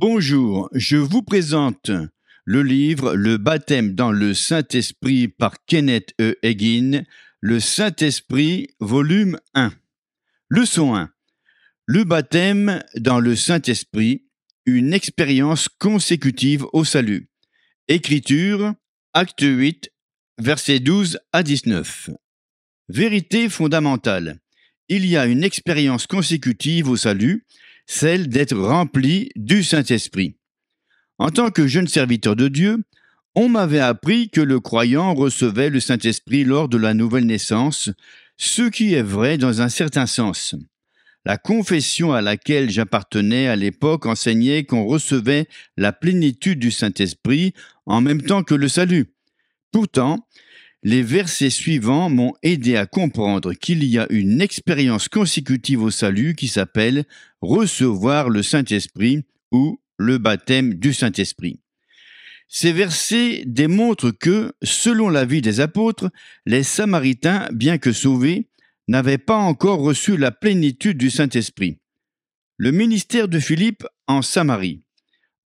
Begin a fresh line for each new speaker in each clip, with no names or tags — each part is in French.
Bonjour, je vous présente le livre Le baptême dans le Saint-Esprit par Kenneth E. Hagin, Le Saint-Esprit, volume 1. Leçon 1. Le baptême dans le Saint-Esprit, une expérience consécutive au salut. Écriture, acte 8, versets 12 à 19. Vérité fondamentale. Il y a une expérience consécutive au salut, celle d'être rempli du Saint-Esprit. En tant que jeune serviteur de Dieu, on m'avait appris que le croyant recevait le Saint-Esprit lors de la nouvelle naissance, ce qui est vrai dans un certain sens. La confession à laquelle j'appartenais à l'époque enseignait qu'on recevait la plénitude du Saint-Esprit en même temps que le salut. Pourtant, les versets suivants m'ont aidé à comprendre qu'il y a une expérience consécutive au salut qui s'appelle recevoir le Saint-Esprit ou le baptême du Saint-Esprit. Ces versets démontrent que, selon la vie des apôtres, les Samaritains, bien que sauvés, n'avaient pas encore reçu la plénitude du Saint-Esprit. Le ministère de Philippe en Samarie.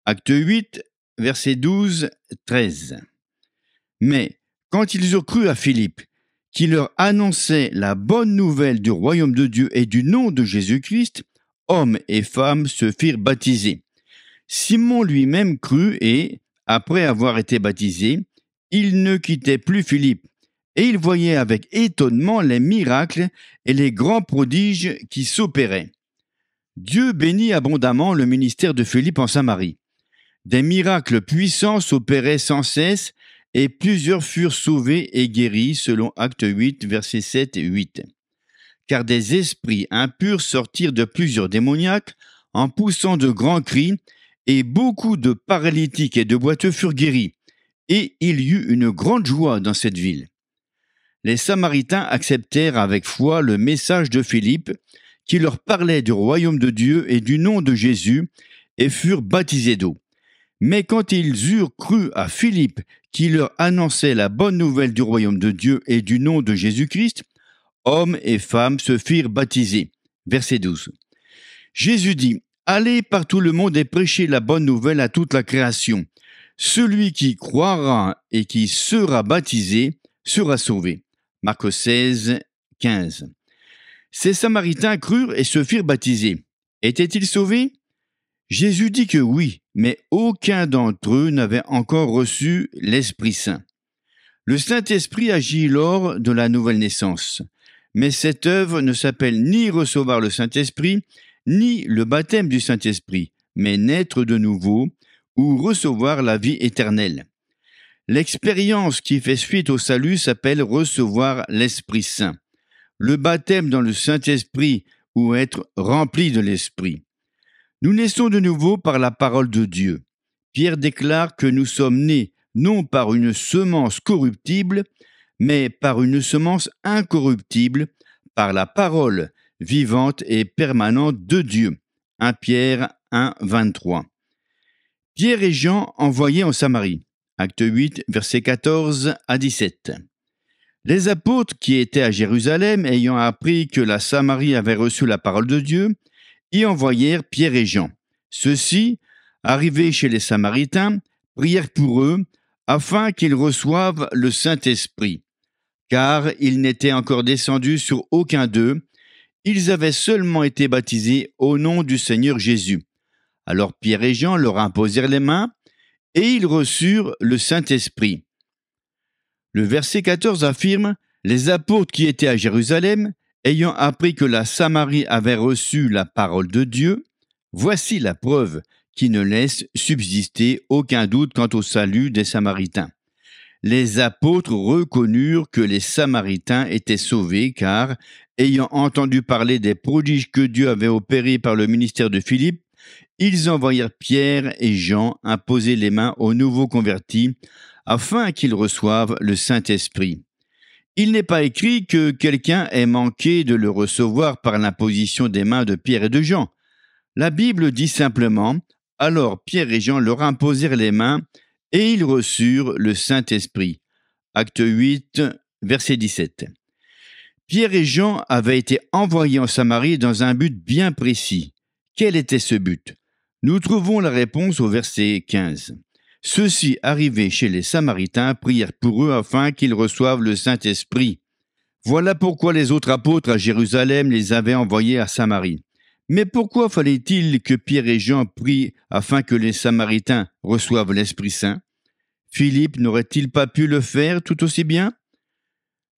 Acte 8, versets 12, 13. Mais, quand ils eurent cru à Philippe, qui leur annonçait la bonne nouvelle du royaume de Dieu et du nom de Jésus-Christ, hommes et femmes se firent baptiser. Simon lui-même crut et, après avoir été baptisé, il ne quittait plus Philippe, et il voyait avec étonnement les miracles et les grands prodiges qui s'opéraient. Dieu bénit abondamment le ministère de Philippe en Samarie. Des miracles puissants s'opéraient sans cesse, et plusieurs furent sauvés et guéris selon Acte 8, versets 7 et 8 car des esprits impurs sortirent de plusieurs démoniaques en poussant de grands cris, et beaucoup de paralytiques et de boiteux furent guéris, et il y eut une grande joie dans cette ville. Les Samaritains acceptèrent avec foi le message de Philippe, qui leur parlait du royaume de Dieu et du nom de Jésus, et furent baptisés d'eau. Mais quand ils eurent cru à Philippe, qui leur annonçait la bonne nouvelle du royaume de Dieu et du nom de Jésus-Christ, hommes et femmes se firent baptiser. Verset 12. Jésus dit, Allez par tout le monde et prêchez la bonne nouvelle à toute la création. Celui qui croira et qui sera baptisé sera sauvé. Marc 16, 15. Ces Samaritains crurent et se firent baptiser. Étaient-ils sauvés Jésus dit que oui, mais aucun d'entre eux n'avait encore reçu l'Esprit Saint. Le Saint-Esprit agit lors de la nouvelle naissance. Mais cette œuvre ne s'appelle ni recevoir le Saint-Esprit, ni le baptême du Saint-Esprit, mais naître de nouveau ou recevoir la vie éternelle. L'expérience qui fait suite au salut s'appelle recevoir l'Esprit Saint. Le baptême dans le Saint-Esprit ou être rempli de l'Esprit. Nous naissons de nouveau par la parole de Dieu. Pierre déclare que nous sommes nés non par une semence corruptible, mais par une semence incorruptible, par la parole vivante et permanente de Dieu. 1 Pierre 1, 23. Pierre et Jean envoyés en Samarie. Acte 8, versets 14 à 17. Les apôtres qui étaient à Jérusalem, ayant appris que la Samarie avait reçu la parole de Dieu, y envoyèrent Pierre et Jean. Ceux-ci, arrivés chez les Samaritains, prièrent pour eux, afin qu'ils reçoivent le Saint-Esprit car ils n'étaient encore descendus sur aucun d'eux, ils avaient seulement été baptisés au nom du Seigneur Jésus. Alors Pierre et Jean leur imposèrent les mains, et ils reçurent le Saint-Esprit. Le verset 14 affirme, Les apôtres qui étaient à Jérusalem, ayant appris que la Samarie avait reçu la parole de Dieu, voici la preuve qui ne laisse subsister aucun doute quant au salut des Samaritains les apôtres reconnurent que les Samaritains étaient sauvés car, ayant entendu parler des prodiges que Dieu avait opérés par le ministère de Philippe, ils envoyèrent Pierre et Jean imposer les mains aux nouveaux convertis afin qu'ils reçoivent le Saint-Esprit. Il n'est pas écrit que quelqu'un ait manqué de le recevoir par l'imposition des mains de Pierre et de Jean. La Bible dit simplement, alors Pierre et Jean leur imposèrent les mains et ils reçurent le Saint-Esprit. Acte 8, verset 17. Pierre et Jean avaient été envoyés en Samarie dans un but bien précis. Quel était ce but Nous trouvons la réponse au verset 15. Ceux-ci, arrivés chez les Samaritains, prièrent pour eux afin qu'ils reçoivent le Saint-Esprit. Voilà pourquoi les autres apôtres à Jérusalem les avaient envoyés à Samarie. Mais pourquoi fallait-il que Pierre et Jean prient afin que les Samaritains reçoivent l'Esprit Saint Philippe n'aurait-il pas pu le faire tout aussi bien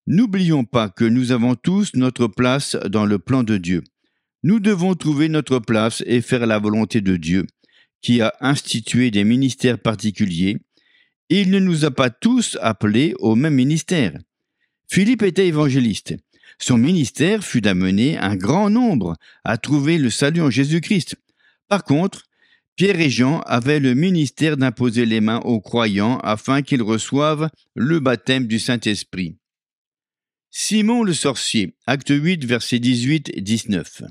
N'oublions pas que nous avons tous notre place dans le plan de Dieu. Nous devons trouver notre place et faire la volonté de Dieu, qui a institué des ministères particuliers. Il ne nous a pas tous appelés au même ministère. Philippe était évangéliste. Son ministère fut d'amener un grand nombre à trouver le salut en Jésus-Christ. Par contre, Pierre et Jean avaient le ministère d'imposer les mains aux croyants afin qu'ils reçoivent le baptême du Saint-Esprit. Simon le sorcier, acte 8, versets 18 19.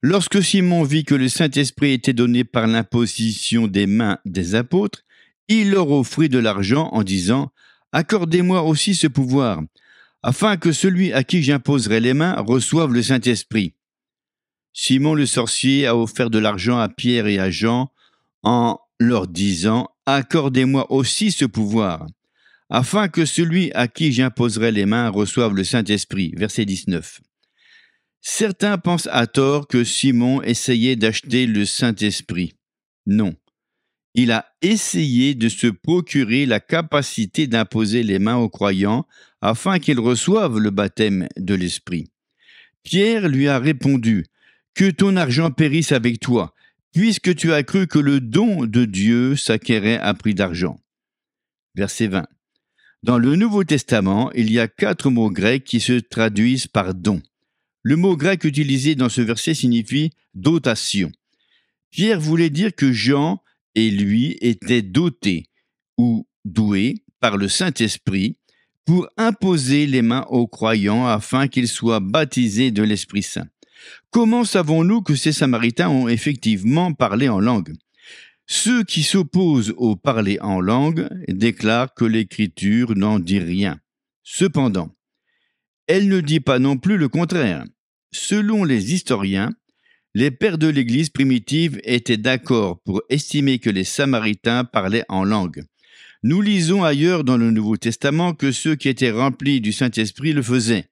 Lorsque Simon vit que le Saint-Esprit était donné par l'imposition des mains des apôtres, il leur offrit de l'argent en disant Accordez-moi aussi ce pouvoir, afin que celui à qui j'imposerai les mains reçoive le Saint-Esprit. Simon le sorcier a offert de l'argent à Pierre et à Jean en leur disant Accordez-moi aussi ce pouvoir, afin que celui à qui j'imposerai les mains reçoive le Saint-Esprit. Verset 19. Certains pensent à tort que Simon essayait d'acheter le Saint-Esprit. Non il a essayé de se procurer la capacité d'imposer les mains aux croyants afin qu'ils reçoivent le baptême de l'Esprit. Pierre lui a répondu, Que ton argent périsse avec toi, puisque tu as cru que le don de Dieu s'acquérait à prix d'argent. Verset 20. Dans le Nouveau Testament, il y a quatre mots grecs qui se traduisent par don. Le mot grec utilisé dans ce verset signifie dotation. Pierre voulait dire que Jean et lui était doté ou doué par le Saint-Esprit pour imposer les mains aux croyants afin qu'ils soient baptisés de l'Esprit Saint. Comment savons-nous que ces Samaritains ont effectivement parlé en langue Ceux qui s'opposent au parler en langue déclarent que l'Écriture n'en dit rien. Cependant, elle ne dit pas non plus le contraire. Selon les historiens, les pères de l'Église primitive étaient d'accord pour estimer que les Samaritains parlaient en langue. Nous lisons ailleurs dans le Nouveau Testament que ceux qui étaient remplis du Saint-Esprit le faisaient.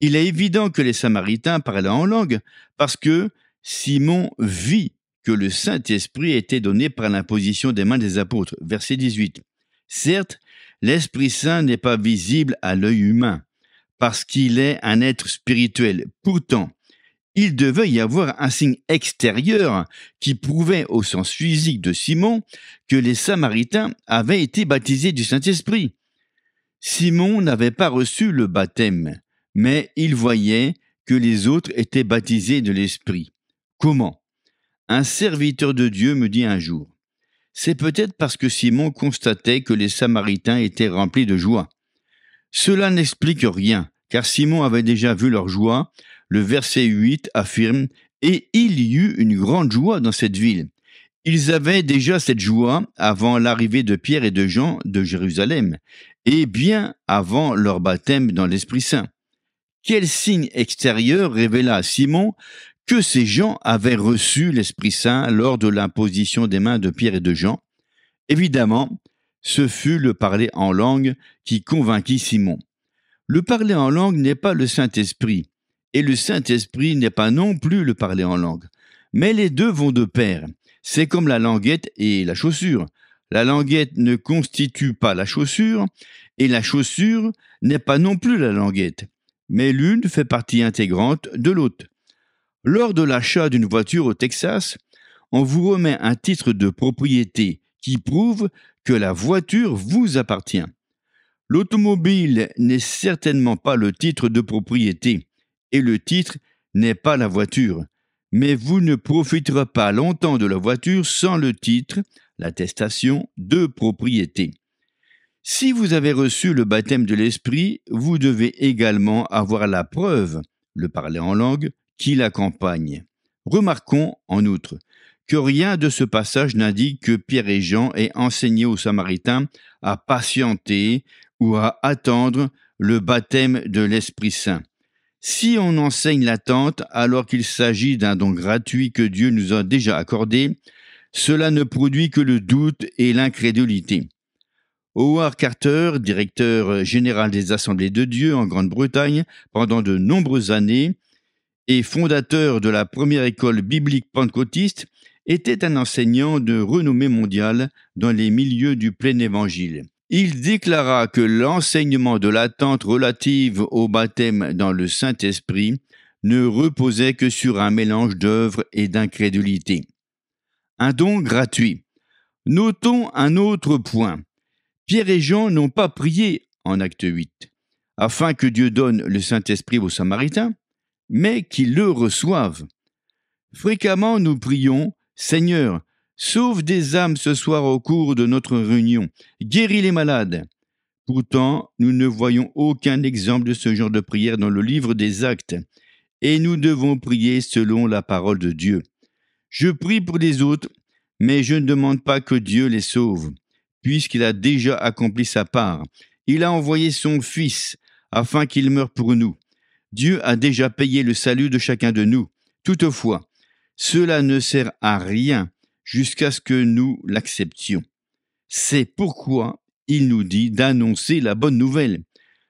Il est évident que les Samaritains parlaient en langue parce que Simon vit que le Saint-Esprit était donné par l'imposition des mains des apôtres. Verset 18. Certes, l'Esprit Saint n'est pas visible à l'œil humain parce qu'il est un être spirituel. Pourtant, il devait y avoir un signe extérieur qui prouvait au sens physique de Simon que les Samaritains avaient été baptisés du Saint-Esprit. Simon n'avait pas reçu le baptême, mais il voyait que les autres étaient baptisés de l'Esprit. Comment Un serviteur de Dieu me dit un jour, c'est peut-être parce que Simon constatait que les Samaritains étaient remplis de joie. Cela n'explique rien, car Simon avait déjà vu leur joie le verset 8 affirme Et il y eut une grande joie dans cette ville. Ils avaient déjà cette joie avant l'arrivée de Pierre et de Jean de Jérusalem, et bien avant leur baptême dans l'Esprit Saint. Quel signe extérieur révéla à Simon que ces gens avaient reçu l'Esprit Saint lors de l'imposition des mains de Pierre et de Jean Évidemment, ce fut le parler en langue qui convainquit Simon. Le parler en langue n'est pas le Saint-Esprit, et le Saint-Esprit n'est pas non plus le parler en langue. Mais les deux vont de pair. C'est comme la languette et la chaussure. La languette ne constitue pas la chaussure, et la chaussure n'est pas non plus la languette. Mais l'une fait partie intégrante de l'autre. Lors de l'achat d'une voiture au Texas, on vous remet un titre de propriété qui prouve que la voiture vous appartient. L'automobile n'est certainement pas le titre de propriété et le titre n'est pas la voiture. Mais vous ne profiterez pas longtemps de la voiture sans le titre, l'attestation de propriété. Si vous avez reçu le baptême de l'Esprit, vous devez également avoir la preuve, le parler en langue, qui l'accompagne. Remarquons, en outre, que rien de ce passage n'indique que Pierre et Jean aient enseigné aux Samaritains à patienter ou à attendre le baptême de l'Esprit Saint. Si on enseigne l'attente alors qu'il s'agit d'un don gratuit que Dieu nous a déjà accordé, cela ne produit que le doute et l'incrédulité. Howard Carter, directeur général des Assemblées de Dieu en Grande-Bretagne pendant de nombreuses années et fondateur de la première école biblique pentecôtiste, était un enseignant de renommée mondiale dans les milieux du plein évangile. Il déclara que l'enseignement de l'attente relative au baptême dans le Saint-Esprit ne reposait que sur un mélange d'œuvres et d'incrédulité. Un don gratuit. Notons un autre point. Pierre et Jean n'ont pas prié en acte 8, afin que Dieu donne le Saint-Esprit aux Samaritains, mais qu'ils le reçoivent. Fréquemment nous prions Seigneur, Sauve des âmes ce soir au cours de notre réunion. Guéris les malades. Pourtant, nous ne voyons aucun exemple de ce genre de prière dans le livre des actes, et nous devons prier selon la parole de Dieu. Je prie pour les autres, mais je ne demande pas que Dieu les sauve, puisqu'il a déjà accompli sa part. Il a envoyé son Fils afin qu'il meure pour nous. Dieu a déjà payé le salut de chacun de nous. Toutefois, cela ne sert à rien jusqu'à ce que nous l'acceptions. C'est pourquoi il nous dit d'annoncer la bonne nouvelle.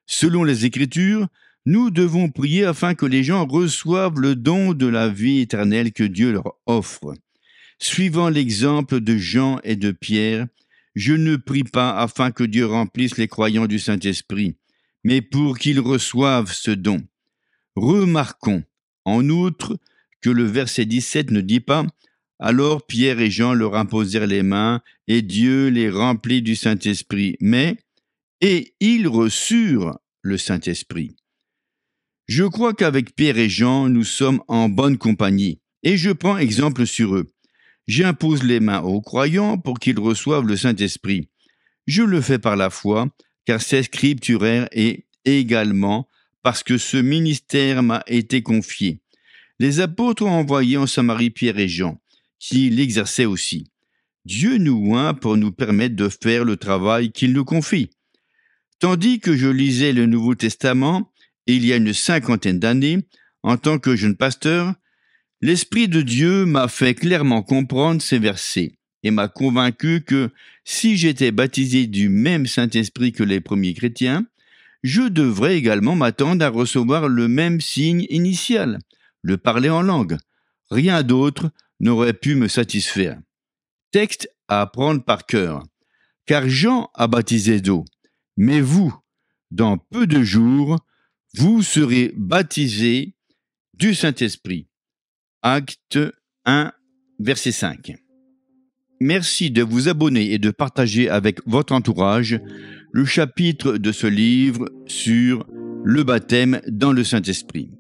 Selon les Écritures, nous devons prier afin que les gens reçoivent le don de la vie éternelle que Dieu leur offre. Suivant l'exemple de Jean et de Pierre, je ne prie pas afin que Dieu remplisse les croyants du Saint-Esprit, mais pour qu'ils reçoivent ce don. Remarquons, en outre, que le verset 17 ne dit pas alors Pierre et Jean leur imposèrent les mains, et Dieu les remplit du Saint-Esprit. Mais, et ils reçurent le Saint-Esprit. Je crois qu'avec Pierre et Jean, nous sommes en bonne compagnie, et je prends exemple sur eux. J'impose les mains aux croyants pour qu'ils reçoivent le Saint-Esprit. Je le fais par la foi, car c'est scripturaire et également parce que ce ministère m'a été confié. Les apôtres ont envoyé en Samarie Pierre et Jean qui l'exerçait aussi. Dieu nous oint pour nous permettre de faire le travail qu'il nous confie. Tandis que je lisais le Nouveau Testament, il y a une cinquantaine d'années, en tant que jeune pasteur, l'Esprit de Dieu m'a fait clairement comprendre ces versets et m'a convaincu que si j'étais baptisé du même Saint-Esprit que les premiers chrétiens, je devrais également m'attendre à recevoir le même signe initial, le parler en langue. Rien d'autre n'aurait pu me satisfaire. Texte à apprendre par cœur, car Jean a baptisé d'eau, mais vous, dans peu de jours, vous serez baptisés du Saint-Esprit. Acte 1, verset 5. Merci de vous abonner et de partager avec votre entourage le chapitre de ce livre sur le baptême dans le Saint-Esprit.